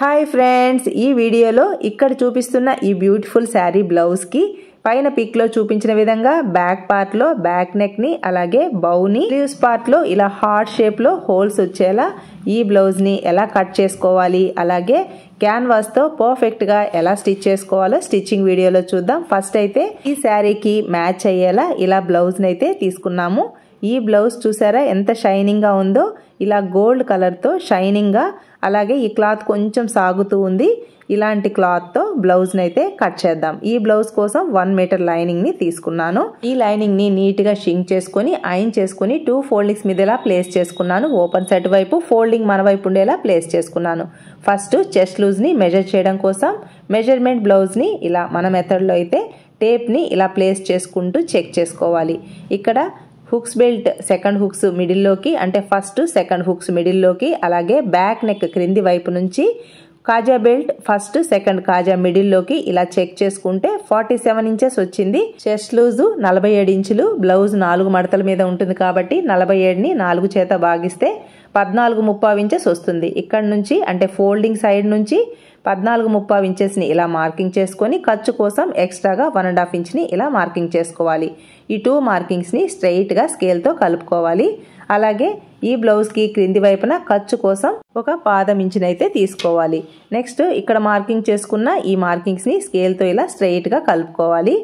hi friends ఈ వీడియోలో ఇక్కడ చూపిస్తున్న ఈ బ్యూటిఫుల్ శారీ బ్లౌజ్కి పైన పిక్లో చూపించిన విధంగా బ్యాక్ పార్ట్లో బ్యాక్ నెక్ని అలాగే బౌని స్లీవ్స్ పార్ట్లో ఇలా హార్ట్ షేప్లో హోల్స్ వచ్చేలా ఈ బ్లౌజ్ని ఎలా కట్ చేసుకోవాలి అలాగే క్యాన్వాస్తో పర్ఫెక్ట్గా ఎలా స్టిచ్ చేసుకోవాలో స్టిచ్చింగ్ వీడియోలో చూద్దాం ఫస్ట్ అయితే ఈ శారీకి మ్యాచ్ అయ్యేలా ఇలా బ్లౌజ్ని అయితే తీసుకున్నాము ఈ బ్లౌజ్ చూసారా ఎంత షైనింగ్గా ఉందో ఇలా గోల్డ్ కలర్తో షైనింగ్గా అలాగే ఈ క్లాత్ కొంచెం సాగుతూ ఉంది ఇలాంటి క్లాత్తో బ్లౌజ్ని అయితే కట్ చేద్దాం ఈ బ్లౌజ్ కోసం వన్ మీటర్ లైనింగ్ని తీసుకున్నాను ఈ లైనింగ్ని నీట్గా షింక్ చేసుకొని ఐన్ చేసుకుని టూ ఫోల్డింగ్స్ మీద ఎలా ప్లేస్ చేసుకున్నాను ఓపెన్ సెట్ వైపు ఫోల్డింగ్ మన వైపు ఉండేలా ప్లేస్ చేసుకున్నాను ఫస్ట్ చెస్ట్ లూజ్ని మెజర్ చేయడం కోసం మెజర్మెంట్ బ్లౌజ్ని ఇలా మన మెథడ్లో అయితే టేప్ని ఇలా ప్లేస్ చేసుకుంటూ చెక్ చేసుకోవాలి ఇక్కడ హుక్స్ బెల్ట్ సెకండ్ హుక్స్ మిడిల్లోకి అంటే ఫస్ట్ సెకండ్ హుక్స్ మిడిల్లోకి అలాగే బ్యాక్ నెక్ క్రింది వైపు నుంచి కాజా బెల్ట్ ఫస్ట్ సెకండ్ కాజా మిడిల్లోకి ఇలా చెక్ చేసుకుంటే ఫార్టీ సెవెన్ ఇంచెస్ వచ్చింది చెస్ట్ లూజు నలభై ఏడు ఇంచులు బ్లౌజ్ నాలుగు మడతల మీద ఉంటుంది కాబట్టి నలభై ఏడుని నాలుగు చేత భాగిస్తే పద్నాలుగు ముప్పావు ఇంచెస్ వస్తుంది ఇక్కడ నుంచి అంటే ఫోల్డింగ్ సైడ్ నుంచి పద్నాలుగు ముప్పావు ఇంచెస్ని ఇలా మార్కింగ్ చేసుకొని ఖర్చు కోసం ఎక్స్ట్రాగా వన్ అండ్ హాఫ్ ఇంచ్ని ఇలా మార్కింగ్ చేసుకోవాలి ఈ టూ మార్కింగ్స్ని స్ట్రైట్గా స్కేల్తో కలుపుకోవాలి అలాగే ఈ బ్లౌజ్కి క్రింది వైపున ఖర్చు కోసం ఒక పాదం ఇంచునైతే తీసుకోవాలి నెక్స్ట్ ఇక్కడ మార్కింగ్ చేసుకున్న ఈ మార్కింగ్స్ని స్కేల్తో ఇలా స్ట్రైట్గా కలుపుకోవాలి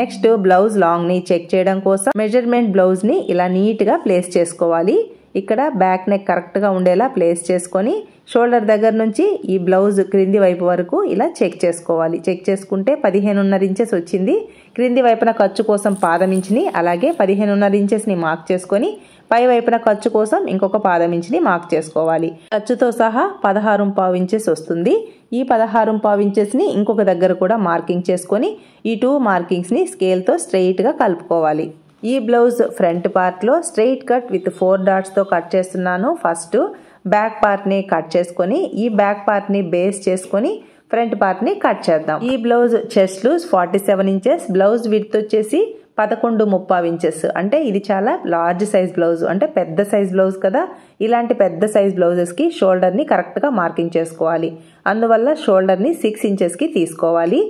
నెక్స్ట్ బ్లౌజ్ లాంగ్ని చెక్ చేయడం కోసం మెజర్మెంట్ బ్లౌజ్ని ఇలా నీట్గా ప్లేస్ చేసుకోవాలి ఇక్కడ బ్యాక్ నెక్ కరెక్ట్గా ఉండేలా ప్లేస్ చేసుకొని షోల్డర్ దగ్గర నుంచి ఈ బ్లౌజ్ క్రింది వైపు వరకు ఇలా చెక్ చేసుకోవాలి చెక్ చేసుకుంటే పదిహేనున్నర ఇంచెస్ వచ్చింది క్రింది వైపున ఖర్చు కోసం పాదం ఇంచిని అలాగే పదిహేనున్నర ఇంచెస్ని మార్క్ చేసుకొని పై వైపున ఖర్చు కోసం ఇంకొక పాదం ఇంచిని మార్క్ చేసుకోవాలి ఖర్చుతో సహా పదహారు పావు ఇంచెస్ వస్తుంది ఈ పదహారు పావు ఇంచెస్ని ఇంకొక దగ్గర కూడా మార్కింగ్ చేసుకొని ఈ టూ మార్కింగ్స్ని స్కేల్తో స్ట్రెయిట్గా కలుపుకోవాలి ఈ బ్లౌజ్ ఫ్రంట్ పార్ట్లో స్ట్రెయిట్ కట్ విత్ ఫోర్ డాట్స్తో కట్ చేస్తున్నాను ఫస్ట్ బ్యాక్ పార్ట్ని కట్ చేసుకొని ఈ బ్యాక్ పార్ట్ని బేస్ చేసుకొని ఫ్రంట్ పార్ట్ని కట్ చేద్దాం ఈ blouse chest loose forty seven inches blouse width వచ్చేసి పదకొండు ముప్పావు ఇంచెస్ అంటే ఇది చాలా లార్జ్ సైజ్ బ్లౌజ్ అంటే పెద్ద సైజ్ బ్లౌజ్ కదా ఇలాంటి పెద్ద సైజ్ బ్లౌజెస్కి షోల్డర్ని కరెక్ట్గా మార్కింగ్ చేసుకోవాలి అందువల్ల షోల్డర్ని సిక్స్ ఇంచెస్కి తీసుకోవాలి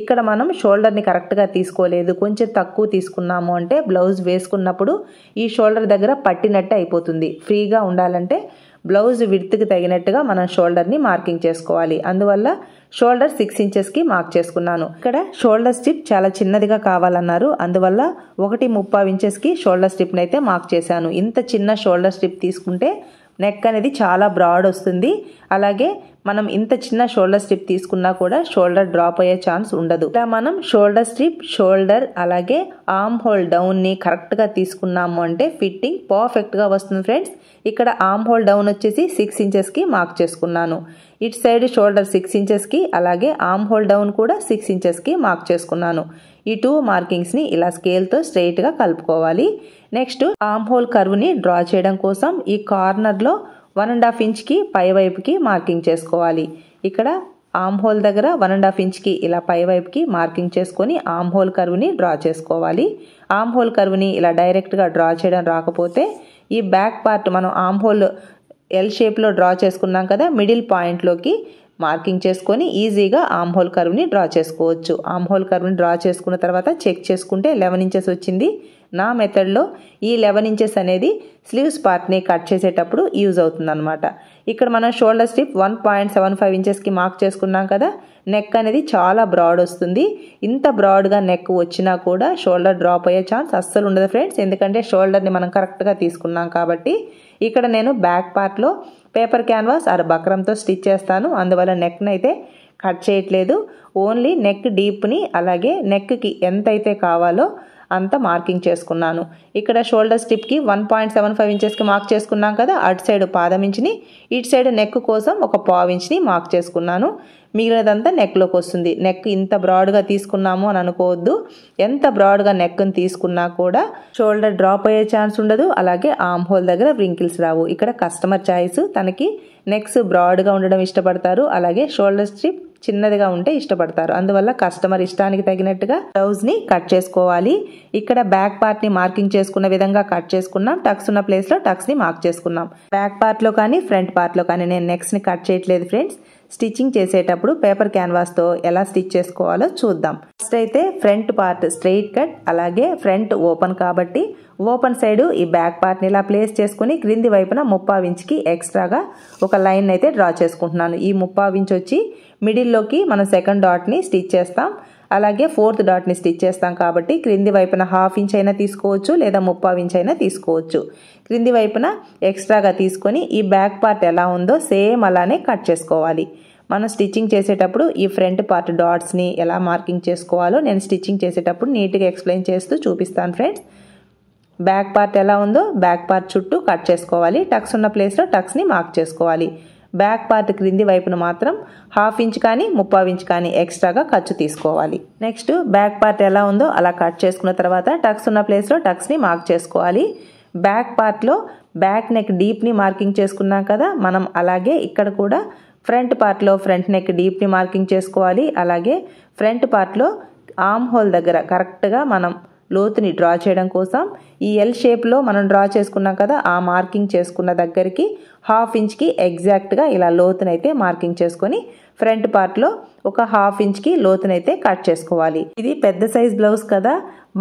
ఇక్కడ మనం షోల్డర్ని కరెక్ట్గా తీసుకోలేదు కొంచెం తక్కువ తీసుకున్నాము అంటే బ్లౌజ్ వేసుకున్నప్పుడు ఈ షోల్డర్ దగ్గర పట్టినట్టు అయిపోతుంది ఫ్రీగా ఉండాలంటే బ్లౌజ్ విడుతుకు తగినట్టుగా మనం షోల్డర్ని మార్కింగ్ చేసుకోవాలి అందువల్ల షోల్డర్ సిక్స్ ఇంచెస్కి మార్క్ చేసుకున్నాను ఇక్కడ షోల్డర్ స్టిప్ చాలా చిన్నదిగా కావాలన్నారు అందువల్ల ఒకటి ఇంచెస్ ఇంచెస్కి షోల్డర్ స్ట్రిప్ అయితే మార్క్ చేశాను ఇంత చిన్న షోల్డర్ స్టిప్ తీసుకుంటే నెక్ అనేది చాలా బ్రాడ్ వస్తుంది అలాగే మనం ఇంత చిన్న షోల్డర్ స్ట్రిప్ తీసుకున్నా కూడా షోల్డర్ డ్రాప్ అయ్యే ఛాన్స్ ఉండదు ఇలా మనం షోల్డర్ స్ట్రిప్ షోల్డర్ అలాగే ఆర్మ్ హోల్ డౌన్ని కరెక్ట్గా తీసుకున్నాము అంటే ఫిట్టింగ్ పర్ఫెక్ట్గా వస్తుంది ఫ్రెండ్స్ ఇక్కడ ఆర్మ్ హోల్ డౌన్ వచ్చేసి సిక్స్ ఇంచెస్కి మార్క్ చేసుకున్నాను ఇటు సైడ్ షోల్డర్ సిక్స్ ఇంచెస్కి అలాగే ఆర్మ్ హోల్ డౌన్ కూడా సిక్స్ ఇంచెస్కి మార్క్ చేసుకున్నాను ఈ టూ మార్కింగ్స్ని ఇలా స్కేల్తో గా కలుపుకోవాలి నెక్స్ట్ ఆర్మ్ హోల్ ని డ్రా చేయడం కోసం ఈ కార్నర్లో వన్ అండ్ హాఫ్ ఇంచ్కి పైవైపుకి మార్కింగ్ చేసుకోవాలి ఇక్కడ ఆమ్ హోల్ దగ్గర వన్ అండ్ హాఫ్ ఇంచ్కి ఇలా పైవైపుకి మార్కింగ్ చేసుకొని ఆమ్ హోల్ కరువుని డ్రా చేసుకోవాలి ఆమ్ హోల్ కరువుని ఇలా డైరెక్ట్గా డ్రా చేయడం రాకపోతే ఈ బ్యాక్ పార్ట్ మనం ఆమ్ హోల్ ఎల్ షేప్లో డ్రా చేసుకున్నాం కదా మిడిల్ పాయింట్లోకి మార్కింగ్ చేసుకొని ఈజీగా ఆమ్ హోల్ కర్వ్ని డ్రా చేసుకోవచ్చు ఆమ్ హోల్ కర్వ్ని డ్రా చేసుకున్న తర్వాత చెక్ చేసుకుంటే లెవెన్ ఇంచెస్ వచ్చింది నా మెథడ్లో ఈ లెవెన్ ఇంచెస్ అనేది స్లీవ్స్ పార్ట్ని కట్ చేసేటప్పుడు యూజ్ అవుతుంది అనమాట ఇక్కడ మనం shoulder strip one point seven five ఇంచెస్కి మార్క్ చేసుకున్నాం కదా నెక్ అనేది చాలా బ్రాడ్ వస్తుంది ఇంత బ్రాడ్గా నెక్ వచ్చినా కూడా షోల్డర్ డ్రాప్ అయ్యే ఛాన్స్ అస్సలు ఉండదు ఫ్రెండ్స్ ఎందుకంటే షోల్డర్ని మనం కరెక్ట్గా తీసుకున్నాం కాబట్టి ఇక్కడ నేను బ్యాక్ పార్ట్లో పేపర్ క్యాన్వాస్ అర బక్రంతో స్టిచ్ చేస్తాను అందువల్ల నెక్ని అయితే కట్ చేయట్లేదు ఓన్లీ నెక్ డీప్ని అలాగే నెక్కి ఎంతైతే కావాలో అంత మార్కింగ్ చేసుకున్నాను ఇక్కడ షోల్డర్ స్టిప్కి వన్ పాయింట్ సెవెన్ ఫైవ్ ఇంచెస్కి మార్క్ చేసుకున్నాం కదా అటు సైడ్ పాదం ఇంచుని ఇటు సైడ్ నెక్ కోసం ఒక పావు ఇంచ్ని మార్క్ చేసుకున్నాను మిగిలినదంతా నెక్లోకి వస్తుంది నెక్ ఇంత బ్రాడ్గా తీసుకున్నాము అని అనుకోవద్దు ఎంత బ్రాడ్గా నెక్ని తీసుకున్నా కూడా షోల్డర్ డ్రాప్ అయ్యే ఛాన్స్ ఉండదు అలాగే ఆమ్ హోల్ దగ్గర వింకిల్స్ రావు ఇక్కడ కస్టమర్ చాయిస్ తనకి నెక్స్ బ్రాడ్గా ఉండడం ఇష్టపడతారు అలాగే షోల్డర్ స్ట్రిప్ చిన్నదిగా ఉంటే ఇష్టపడతారు అందువల్ల కస్టమర్ ఇష్టానికి తగినట్టుగా బ్లౌజ్ ని కట్ చేసుకోవాలి ఇక్కడ బ్యాక్ పార్ట్ ని మార్కింగ్ చేసుకున్న విధంగా కట్ చేసుకున్నాం టక్స్ ఉన్న ప్లేస్ లో టక్స్ ని మార్క్ చేసుకున్నాం బ్యాక్ పార్ట్ లో కానీ ఫ్రంట్ పార్ట్ లో కానీ నేను నెక్స్ట్ ని కట్ చేయట్లేదు ఫ్రెండ్స్ స్టిచ్చింగ్ చేసేటప్పుడు పేపర్ క్యాన్వాస్తో ఎలా స్టిచ్ చేసుకోవాలో చూద్దాం ఫస్ట్ అయితే ఫ్రంట్ పార్ట్ స్ట్రెయిట్ కట్ అలాగే ఫ్రంట్ ఓపెన్ కాబట్టి ఓపెన్ సైడ్ ఈ బ్యాక్ పార్ట్ని ఇలా ప్లేస్ చేసుకుని క్రింది వైపున ముప్పావించికి ఎక్స్ట్రాగా ఒక లైన్ అయితే డ్రా చేసుకుంటున్నాను ఈ ముప్పావించి వచ్చి మిడిల్లోకి మనం సెకండ్ డాట్ని స్టిచ్ చేస్తాం అలాగే ఫోర్త్ డాట్ని స్టిచ్ చేస్తాం కాబట్టి క్రింది వైపున హాఫ్ ఇంచ్ అయినా తీసుకోవచ్చు లేదా ముప్పావు ఇంచ్ అయినా తీసుకోవచ్చు క్రింది వైపున ఎక్స్ట్రాగా తీసుకొని ఈ బ్యాక్ పార్ట్ ఎలా ఉందో సేమ్ అలానే కట్ చేసుకోవాలి మనం స్టిచ్చింగ్ చేసేటప్పుడు ఈ ఫ్రంట్ పార్ట్ డాట్స్ని ఎలా మార్కింగ్ చేసుకోవాలో నేను స్టిచ్చింగ్ చేసేటప్పుడు నీట్గా ఎక్స్ప్లెయిన్ చేస్తూ చూపిస్తాను ఫ్రెండ్స్ బ్యాక్ పార్ట్ ఎలా ఉందో బ్యాక్ పార్ట్ చుట్టూ కట్ చేసుకోవాలి టక్స్ ఉన్న ప్లేస్లో టక్స్ని మార్క్ చేసుకోవాలి బ్యాక్ పార్ట్ క్రింది వైపున మాత్రం హాఫ్ ఇంచ్ కానీ ముప్పావు ఇంచ్ కానీ ఎక్స్ట్రాగా ఖర్చు తీసుకోవాలి నెక్స్ట్ బ్యాక్ పార్ట్ ఎలా ఉందో అలా కట్ చేసుకున్న తర్వాత టక్స్ ఉన్న ప్లేస్లో టక్స్ని మార్క్ చేసుకోవాలి బ్యాక్ పార్ట్లో బ్యాక్ నెక్ డీప్ని మార్కింగ్ చేసుకున్నాం కదా మనం అలాగే ఇక్కడ కూడా ఫ్రంట్ పార్ట్లో ఫ్రంట్ నెక్ డీప్ని మార్కింగ్ చేసుకోవాలి అలాగే ఫ్రంట్ పార్ట్లో ఆమ్ హోల్ దగ్గర కరెక్ట్గా మనం లోతుని డ్రా చేయడం కోసం ఈ ఎల్ షేప్లో మనం డ్రా చేసుకున్నాం కదా ఆ మార్కింగ్ చేసుకున్న దగ్గరికి హాఫ్ ఇంచ్కి ఎగ్జాక్ట్గా ఇలా లోతునైతే మార్కింగ్ చేసుకొని ఫ్రంట్ పార్ట్లో ఒక హాఫ్ ఇంచ్కి లోతునైతే కట్ చేసుకోవాలి ఇది పెద్ద సైజ్ బ్లౌజ్ కదా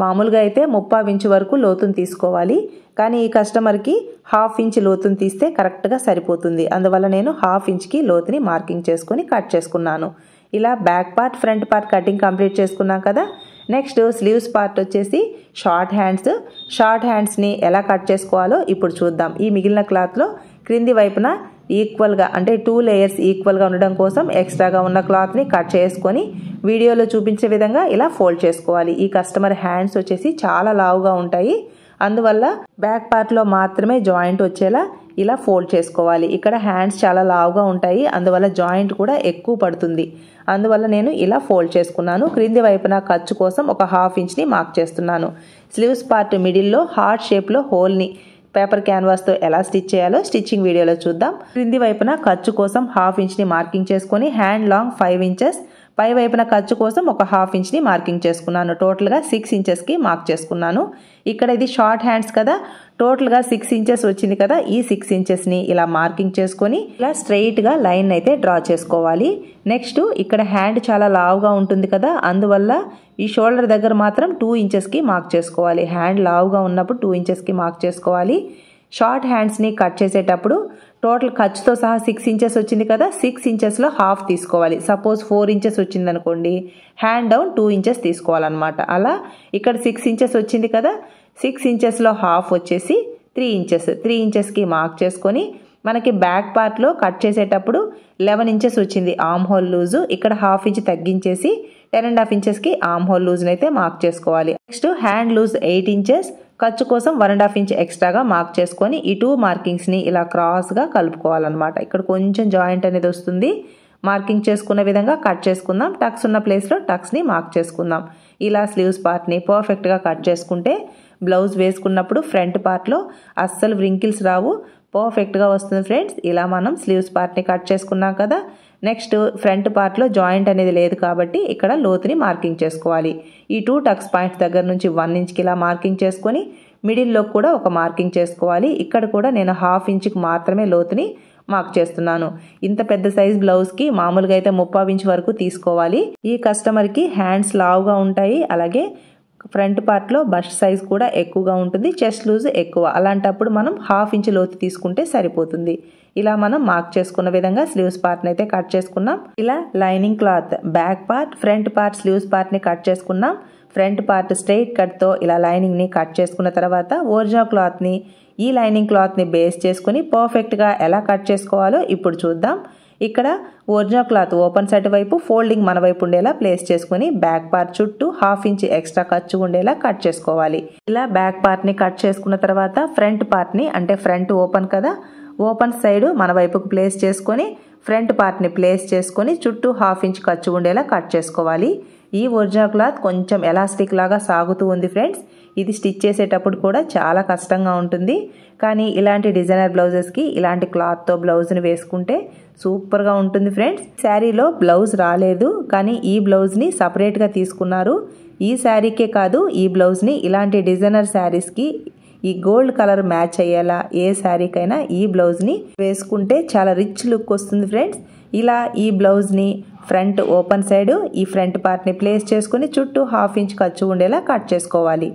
మామూలుగా అయితే ముప్పై ఇంచు వరకు లోతును తీసుకోవాలి కానీ ఈ కస్టమర్కి హాఫ్ ఇంచ్ లోతును తీస్తే కరెక్ట్గా సరిపోతుంది అందువల్ల నేను హాఫ్ ఇంచ్కి లోతుని మార్కింగ్ చేసుకొని కట్ చేసుకున్నాను ఇలా back part front part cutting complete చేసుకున్నాం కదా నెక్స్ట్ స్లీవ్స్ పార్ట్ వచ్చేసి షార్ట్ హ్యాండ్స్ షార్ట్ హ్యాండ్స్ని ఎలా కట్ చేసుకోవాలో ఇప్పుడు చూద్దాం ఈ మిగిలిన క్లాత్లో క్రింది వైపున ఈక్వల్గా అంటే టూ లేయర్స్ ఈక్వల్గా ఉండడం కోసం ఎక్స్ట్రాగా ఉన్న క్లాత్ని కట్ చేసుకొని వీడియోలో చూపించే విధంగా ఇలా ఫోల్డ్ చేసుకోవాలి ఈ కస్టమర్ హ్యాండ్స్ వచ్చేసి చాలా లావుగా ఉంటాయి అందువల్ల బ్యాక్ పార్ట్లో మాత్రమే జాయింట్ వచ్చేలా ఇలా ఫోల్డ్ చేసుకోవాలి ఇక్కడ హ్యాండ్స్ చాలా లావుగా ఉంటాయి అందువల్ల జాయింట్ కూడా ఎక్కువ పడుతుంది అందువల్ల నేను ఇలా ఫోల్డ్ చేసుకున్నాను క్రింది వైపున ఖర్చు కోసం ఒక హాఫ్ ఇంచ్ని మార్క్ చేస్తున్నాను స్లీవ్స్ పార్ట్ మిడిల్లో హార్ట్ షేప్లో హోల్ని పేపర్ క్యాన్వాస్తో ఎలా స్టిచ్ చేయాలో స్టిచ్చింగ్ వీడియోలో చూద్దాం క్రింది వైపున ఖర్చు కోసం హాఫ్ ఇంచ్ని మార్కింగ్ చేసుకొని హ్యాండ్ లాంగ్ ఫైవ్ ఇంచెస్ పై వైపున ఖర్చు కోసం ఒక హాఫ్ ఇంచ్ని మార్కింగ్ చేసుకున్నాను టోటల్గా సిక్స్ ఇంచెస్కి మార్క్ చేసుకున్నాను ఇక్కడ ఇది షార్ట్ హ్యాండ్స్ కదా టోటల్గా సిక్స్ ఇంచెస్ వచ్చింది కదా ఈ సిక్స్ ఇంచెస్ని ఇలా మార్కింగ్ చేసుకొని ఇలా స్ట్రెయిట్గా లైన్ అయితే డ్రా చేసుకోవాలి నెక్స్ట్ ఇక్కడ హ్యాండ్ చాలా లావుగా ఉంటుంది కదా అందువల్ల ఈ షోల్డర్ దగ్గర మాత్రం టూ ఇంచెస్కి మార్క్ చేసుకోవాలి హ్యాండ్ లావుగా ఉన్నప్పుడు టూ ఇంచెస్కి మార్క్ చేసుకోవాలి షార్ట్ హ్యాండ్స్ని కట్ చేసేటప్పుడు టోటల్ ఖర్చుతో సహా సిక్స్ ఇంచెస్ వచ్చింది కదా సిక్స్ ఇంచెస్లో హాఫ్ తీసుకోవాలి సపోజ్ ఫోర్ ఇంచెస్ వచ్చింది అనుకోండి హ్యాండ్ డౌన్ టూ ఇంచెస్ తీసుకోవాలన్నమాట అలా ఇక్కడ సిక్స్ ఇంచెస్ వచ్చింది కదా సిక్స్ ఇంచెస్లో హాఫ్ వచ్చేసి త్రీ ఇంచెస్ త్రీ ఇంచెస్కి మార్క్ చేసుకొని మనకి బ్యాక్ పార్ట్లో కట్ చేసేటప్పుడు లెవెన్ ఇంచెస్ వచ్చింది ఆమ్ హోల్ లూజు ఇక్కడ హాఫ్ ఇంచ్ తగ్గించేసి టెన్ అండ్ హాఫ్ ఇంచెస్కి ఆమ్ హోల్ లూజ్ని అయితే మార్క్ చేసుకోవాలి next hand loose eight inches ఖర్చు కోసం వన్ అండ్ హాఫ్ ఇంచ్ ఎక్స్ట్రాగా మార్క్ చేసుకొని ఈ టూ మార్కింగ్స్ని ఇలా క్రాస్గా కలుపుకోవాలన్నమాట ఇక్కడ కొంచెం జాయింట్ అనేది వస్తుంది మార్కింగ్ చేసుకున్న విధంగా కట్ చేసుకుందాం టక్స్ ఉన్న ప్లేస్లో టక్స్ని మార్క్ చేసుకుందాం ఇలా స్లీవ్స్ పార్ట్ని పర్ఫెక్ట్గా కట్ చేసుకుంటే బ్లౌజ్ వేసుకున్నప్పుడు ఫ్రంట్ పార్ట్లో అస్సలు వ్రింకిల్స్ రావు పర్ఫెక్ట్గా వస్తుంది ఫ్రెండ్స్ ఇలా మనం స్లీవ్స్ పార్ట్ని కట్ చేసుకున్నాం కదా నెక్స్ట్ ఫ్రంట్ పార్ట్లో జాయింట్ అనేది లేదు కాబట్టి ఇక్కడ లోతుని మార్కింగ్ చేసుకోవాలి ఈ టూ టక్స్ పాయింట్స్ దగ్గర నుంచి వన్ ఇంచ్కి ఇలా మార్కింగ్ చేసుకొని మిడిల్లో కూడా ఒక మార్కింగ్ చేసుకోవాలి ఇక్కడ కూడా నేను హాఫ్ ఇంచ్కి మాత్రమే లోతుని మార్క్ చేస్తున్నాను ఇంత పెద్ద సైజ్ బ్లౌజ్కి మామూలుగా అయితే ముప్పావించి వరకు తీసుకోవాలి ఈ కస్టమర్కి హ్యాండ్స్ లావుగా ఉంటాయి అలాగే ఫ్రంట్ పార్ట్లో బస్ట్ సైజ్ కూడా ఎక్కువగా ఉంటుంది చెస్ట్ లూజ్ ఎక్కువ అలాంటప్పుడు మనం హాఫ్ ఇంచ్ లోతు తీసుకుంటే సరిపోతుంది ఇలా మనం మార్క్ చేసుకున్న విధంగా స్లీవ్స్ పార్ట్ని అయితే కట్ చేసుకున్నాం ఇలా lining cloth back part front part sleeves పార్ట్ని కట్ చేసుకున్నాం ఫ్రంట్ పార్ట్ స్ట్రైట్ కట్తో ఇలా లైనింగ్ని కట్ చేసుకున్న తర్వాత ఒరిజినల్ క్లాత్ని ఈ లైనింగ్ క్లాత్ని బేస్ చేసుకుని పర్ఫెక్ట్గా ఎలా కట్ చేసుకోవాలో ఇప్పుడు చూద్దాం ఇక్కడ ఒరిజినల్ క్లాత్ ఓపెన్ సైడ్ వైపు ఫోల్డింగ్ మన వైపు ఉండేలా ప్లేస్ చేసుకుని బ్యాక్ పార్ట్ చుట్టూ హాఫ్ ఇంచ్ ఎక్స్ట్రా ఖర్చు ఉండేలా కట్ చేసుకోవాలి ఇలా బ్యాక్ పార్ట్ని కట్ చేసుకున్న తర్వాత ఫ్రంట్ పార్ట్ని అంటే ఫ్రంట్ ఓపెన్ కదా ఓపెన్ సైడ్ మన వైపుకు ప్లేస్ చేసుకొని ఫ్రంట్ పార్ట్ని ప్లేస్ చేసుకొని చుట్టూ హాఫ్ ఇంచ్ ఖర్చు ఉండేలా కట్ చేసుకోవాలి ఈ ఒరిజా క్లాత్ కొంచెం ఎలాస్టిక్ లాగా సాగుతూ ఉంది ఫ్రెండ్స్ ఇది స్టిచ్ చేసేటప్పుడు కూడా చాలా కష్టంగా ఉంటుంది కానీ ఇలాంటి డిజైనర్ బ్లౌజెస్కి ఇలాంటి క్లాత్తో బ్లౌజ్ని వేసుకుంటే సూపర్గా ఉంటుంది ఫ్రెండ్స్ శారీలో బ్లౌజ్ రాలేదు కానీ ఈ బ్లౌజ్ని సపరేట్గా తీసుకున్నారు ఈ శారీకే కాదు ఈ బ్లౌజ్ని ఇలాంటి డిజైనర్ శారీస్కి ఈ గోల్డ్ కలర్ మ్యాచ్ అయ్యేలా ఏ శారీకైనా ఈ బ్లౌజ్ని వేసుకుంటే చాలా రిచ్ లుక్ వస్తుంది ఫ్రెండ్స్ ఇలా ఈ బ్లౌజ్ని ఫ్రంట్ ఓపెన్ సైడ్ ఈ ఫ్రంట్ పార్ట్ని ప్లేస్ చేసుకుని చుట్టూ హాఫ్ ఇంచ్ ఖర్చు ఉండేలా కట్ చేసుకోవాలి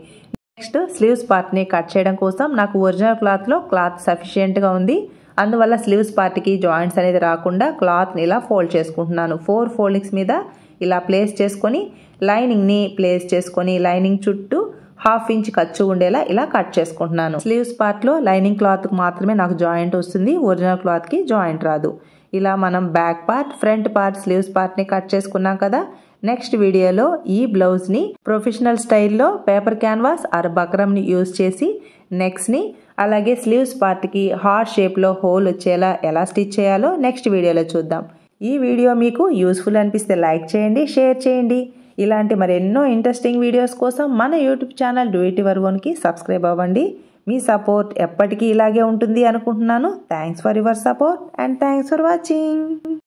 నెక్స్ట్ స్లీవ్స్ పార్ట్ని కట్ చేయడం కోసం నాకు ఒరిజినల్ క్లాత్లో క్లాత్ సఫిషియెంట్గా ఉంది అందువల్ల స్లీవ్స్ పార్ట్కి జాయింట్స్ అనేది రాకుండా క్లాత్ని ఇలా ఫోల్డ్ చేసుకుంటున్నాను ఫోర్ ఫోల్డింగ్స్ మీద ఇలా ప్లేస్ చేసుకొని లైనింగ్ని ప్లేస్ చేసుకొని లైనింగ్ చుట్టూ హాఫ్ ఇంచ్ ఖర్చు ఉండేలా ఇలా కట్ చేసుకుంటున్నాను స్లీవ్స్ పార్ట్లో లైనింగ్ క్లాత్కి మాత్రమే నాకు జాయింట్ వస్తుంది ఒరిజినల్ క్లాత్కి జాయింట్ రాదు ఇలా మనం back part front part sleeves పార్ట్ని కట్ చేసుకున్నాం కదా నెక్స్ట్ వీడియోలో ఈ బ్లౌజ్ని ప్రొఫెషనల్ స్టైల్లో పేపర్ క్యాన్వాస్ ఆర్ బక్రమ్ని యూజ్ చేసి నెక్స్ట్ని అలాగే స్లీవ్స్ పార్ట్కి హార్ట్ షేప్లో హోల్ వచ్చేలా ఎలా స్టిచ్ చేయాలో నెక్స్ట్ వీడియోలో చూద్దాం ఈ వీడియో మీకు యూస్ఫుల్ అనిపిస్తే లైక్ చేయండి షేర్ చేయండి ఇలాంటి మరెన్నో ఇంట్రెస్టింగ్ వీడియోస్ కోసం మన YouTube channel do it subscribe అవ్వండి మీ సపోర్ట్ ఎప్పటికీ ఇలాగే ఉంటుంది అనుకుంటున్నాను thanks for your support and thanks for watching